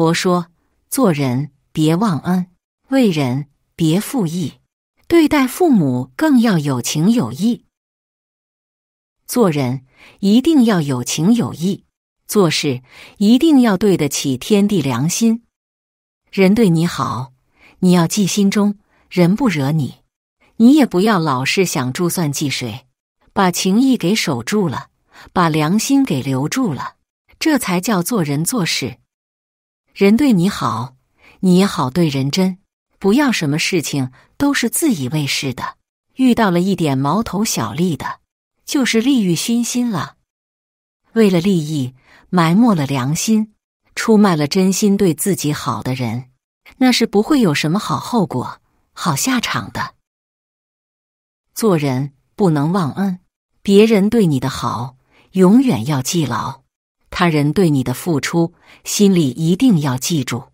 佛说：做人别忘恩，为人别负义，对待父母更要有情有义。做人一定要有情有义，做事一定要对得起天地良心。人对你好，你要记心中；人不惹你，你也不要老是想珠算计谁。把情义给守住了，把良心给留住了，这才叫做人做事。人对你好，你也好对人真，不要什么事情都是自以为是的。遇到了一点毛头小利的，就是利欲熏心了，为了利益埋没了良心，出卖了真心对自己好的人，那是不会有什么好后果、好下场的。做人不能忘恩，别人对你的好，永远要记牢。他人对你的付出，心里一定要记住，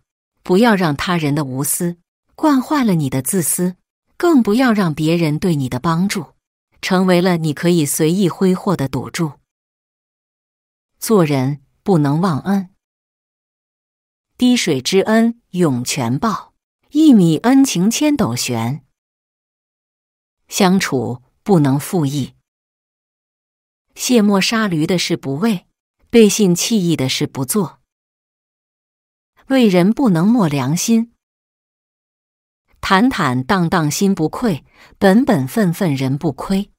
不要让他人的无私惯坏了你的自私，更不要让别人对你的帮助成为了你可以随意挥霍的赌注。做人不能忘恩，滴水之恩涌泉报，一米恩情千斗悬。相处不能负义，卸磨杀驴的事不为。背信弃义的事不做，为人不能没良心，坦坦荡荡心不愧，本本分分人不亏。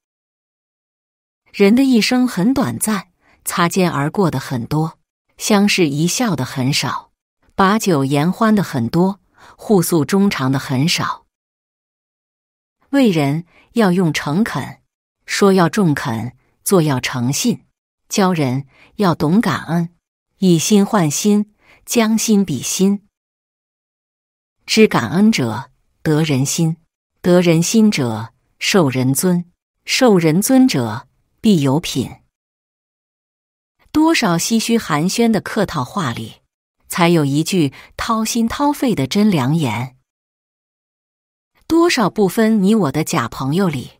人的一生很短暂，擦肩而过的很多，相视一笑的很少，把酒言欢的很多，互诉衷肠的很少。为人要用诚恳，说要中肯，做要诚信。教人要懂感恩，以心换心，将心比心。知感恩者得人心，得人心者受人尊，受人尊者必有品。多少唏嘘寒暄的客套话里，才有一句掏心掏肺的真良言；多少不分你我的假朋友里，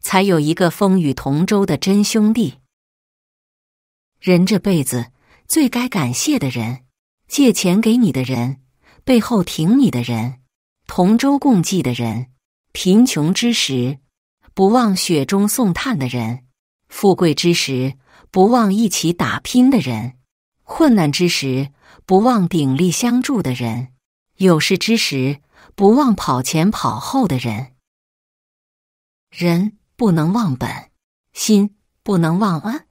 才有一个风雨同舟的真兄弟。人这辈子最该感谢的人，借钱给你的人，背后挺你的人，同舟共济的人，贫穷之时不忘雪中送炭的人，富贵之时不忘一起打拼的人，困难之时不忘鼎力相助的人，有事之时不忘跑前跑后的人。人不能忘本，心不能忘恩。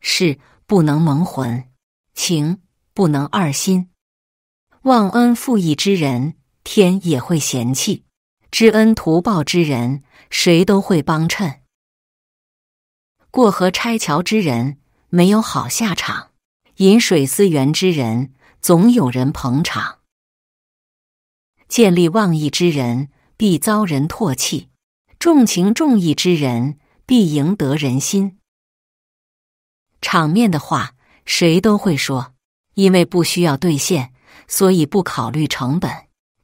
事不能蒙混，情不能二心。忘恩负义之人，天也会嫌弃；知恩图报之人，谁都会帮衬。过河拆桥之人，没有好下场；饮水思源之人，总有人捧场。见利忘义之人，必遭人唾弃；重情重义之人，必赢得人心。场面的话，谁都会说，因为不需要兑现，所以不考虑成本。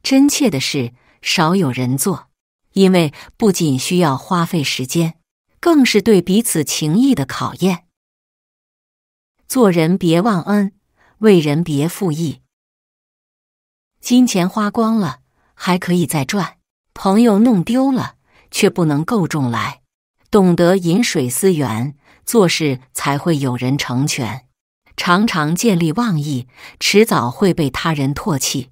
真切的事少有人做，因为不仅需要花费时间，更是对彼此情谊的考验。做人别忘恩，为人别负义。金钱花光了还可以再赚，朋友弄丢了却不能够重来。懂得饮水思源。做事才会有人成全，常常见利忘义，迟早会被他人唾弃。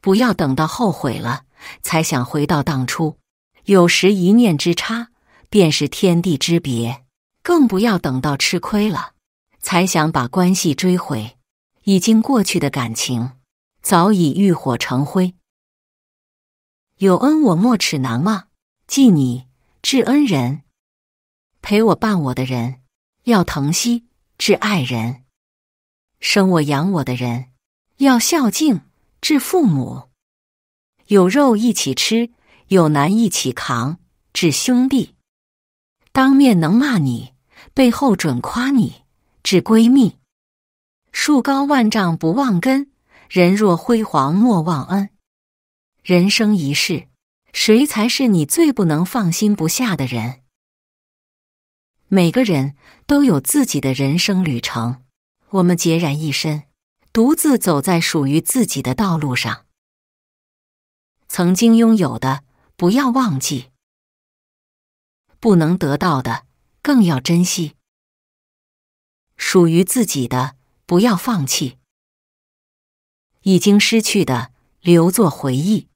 不要等到后悔了才想回到当初，有时一念之差便是天地之别。更不要等到吃亏了才想把关系追回，已经过去的感情早已欲火成灰。有恩我莫齿难忘，记你至恩人。陪我伴我的人要疼惜，至爱人；生我养我的人要孝敬，至父母；有肉一起吃，有难一起扛，致兄弟；当面能骂你，背后准夸你，致闺蜜。树高万丈不忘根，人若辉煌莫忘恩。人生一世，谁才是你最不能放心不下的人？每个人都有自己的人生旅程，我们孑然一身，独自走在属于自己的道路上。曾经拥有的不要忘记，不能得到的更要珍惜，属于自己的不要放弃，已经失去的留作回忆。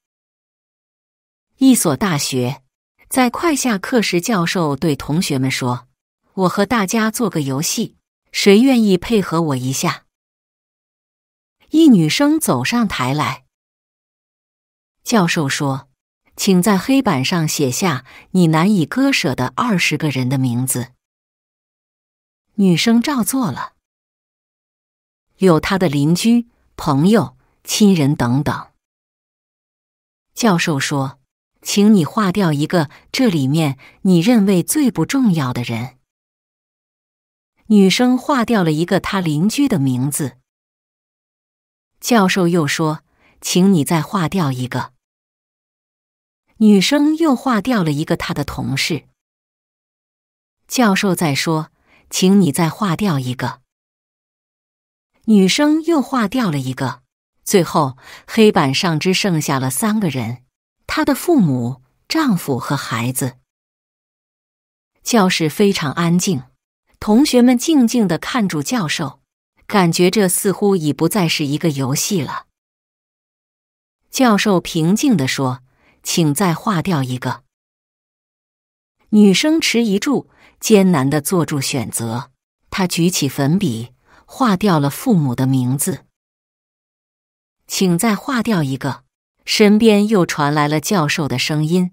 一所大学在快下课时，教授对同学们说。我和大家做个游戏，谁愿意配合我一下？一女生走上台来，教授说：“请在黑板上写下你难以割舍的二十个人的名字。”女生照做了，有她的邻居、朋友、亲人等等。教授说：“请你划掉一个这里面你认为最不重要的人。”女生划掉了一个她邻居的名字。教授又说：“请你再划掉一个。”女生又划掉了一个她的同事。教授再说：“请你再划掉一个。”女生又划掉了一个。最后，黑板上只剩下了三个人：她的父母、丈夫和孩子。教室非常安静。同学们静静的看住教授，感觉这似乎已不再是一个游戏了。教授平静的说：“请再划掉一个。”女生迟疑住，艰难的做住选择。她举起粉笔，划掉了父母的名字。“请再划掉一个。”身边又传来了教授的声音。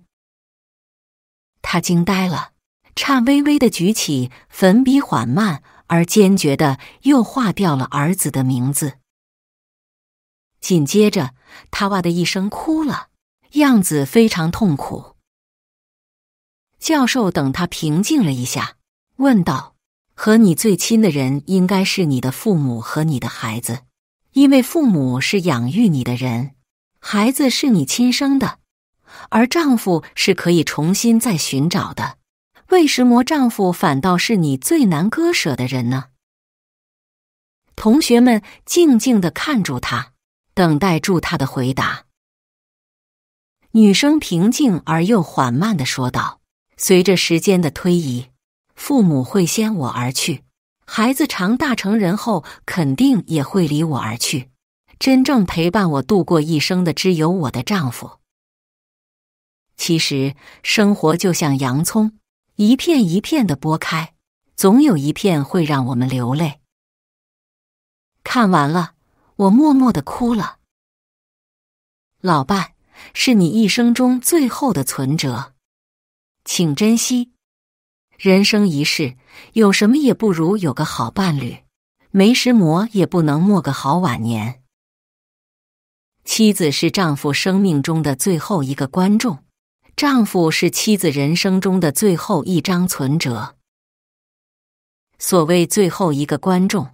他惊呆了。颤巍巍的举起粉笔，缓慢而坚决的又划掉了儿子的名字。紧接着，他哇的一声哭了，样子非常痛苦。教授等他平静了一下，问道：“和你最亲的人应该是你的父母和你的孩子，因为父母是养育你的人，孩子是你亲生的，而丈夫是可以重新再寻找的。”为什么丈夫反倒是你最难割舍的人呢？同学们静静的看住他，等待住他的回答。女生平静而又缓慢的说道：“随着时间的推移，父母会先我而去，孩子长大成人后肯定也会离我而去。真正陪伴我度过一生的，只有我的丈夫。其实生活就像洋葱。”一片一片的剥开，总有一片会让我们流泪。看完了，我默默的哭了。老伴是你一生中最后的存折，请珍惜。人生一世，有什么也不如有个好伴侣，没时磨也不能磨个好晚年。妻子是丈夫生命中的最后一个观众。丈夫是妻子人生中的最后一张存折。所谓最后一个观众，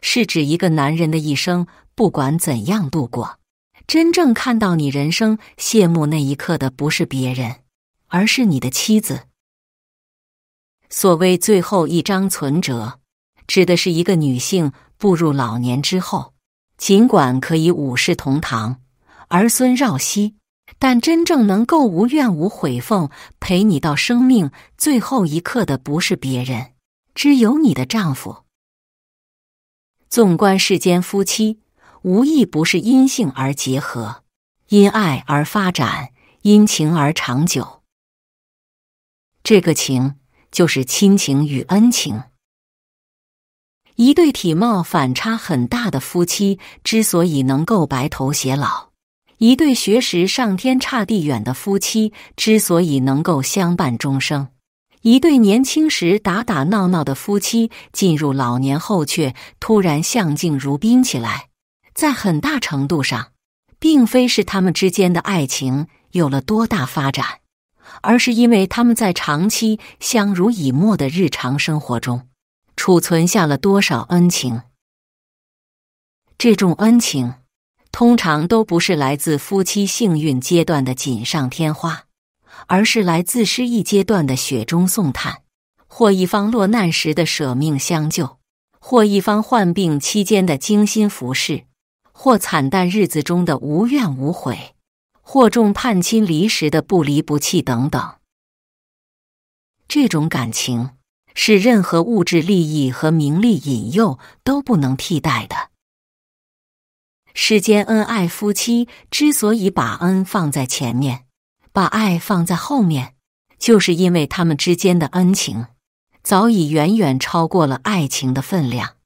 是指一个男人的一生，不管怎样度过，真正看到你人生谢幕那一刻的，不是别人，而是你的妻子。所谓最后一张存折，指的是一个女性步入老年之后，尽管可以五世同堂，儿孙绕膝。但真正能够无怨无悔奉陪你到生命最后一刻的，不是别人，只有你的丈夫。纵观世间夫妻，无一不是因性而结合，因爱而发展，因情而长久。这个情，就是亲情与恩情。一对体貌反差很大的夫妻，之所以能够白头偕老。一对学识上天差地远的夫妻之所以能够相伴终生，一对年轻时打打闹闹的夫妻进入老年后却突然相敬如宾起来，在很大程度上，并非是他们之间的爱情有了多大发展，而是因为他们在长期相濡以沫的日常生活中，储存下了多少恩情。这种恩情。通常都不是来自夫妻幸运阶段的锦上添花，而是来自失意阶段的雪中送炭，或一方落难时的舍命相救，或一方患病期间的精心服侍，或惨淡日子中的无怨无悔，或众叛亲离时的不离不弃等等。这种感情是任何物质利益和名利引诱都不能替代的。世间恩爱夫妻之所以把恩放在前面，把爱放在后面，就是因为他们之间的恩情早已远远超过了爱情的分量。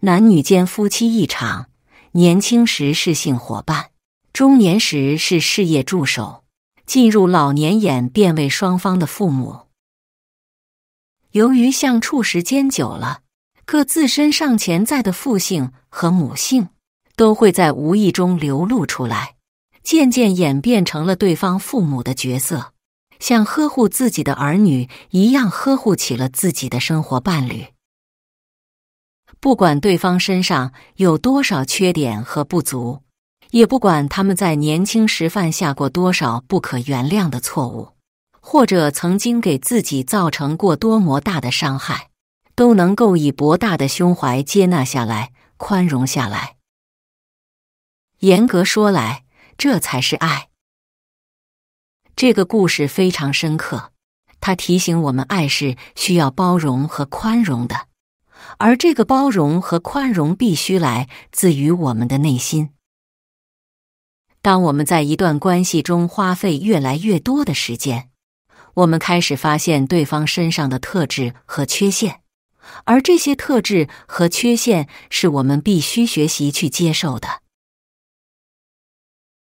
男女间夫妻一场，年轻时是性伙伴，中年时是事业助手，进入老年眼便为双方的父母。由于相处时间久了。各自身上潜在的父性和母性都会在无意中流露出来，渐渐演变成了对方父母的角色，像呵护自己的儿女一样呵护起了自己的生活伴侣。不管对方身上有多少缺点和不足，也不管他们在年轻时犯下过多少不可原谅的错误，或者曾经给自己造成过多么大的伤害。都能够以博大的胸怀接纳下来，宽容下来。严格说来，这才是爱。这个故事非常深刻，它提醒我们，爱是需要包容和宽容的，而这个包容和宽容必须来自于我们的内心。当我们在一段关系中花费越来越多的时间，我们开始发现对方身上的特质和缺陷。而这些特质和缺陷是我们必须学习去接受的。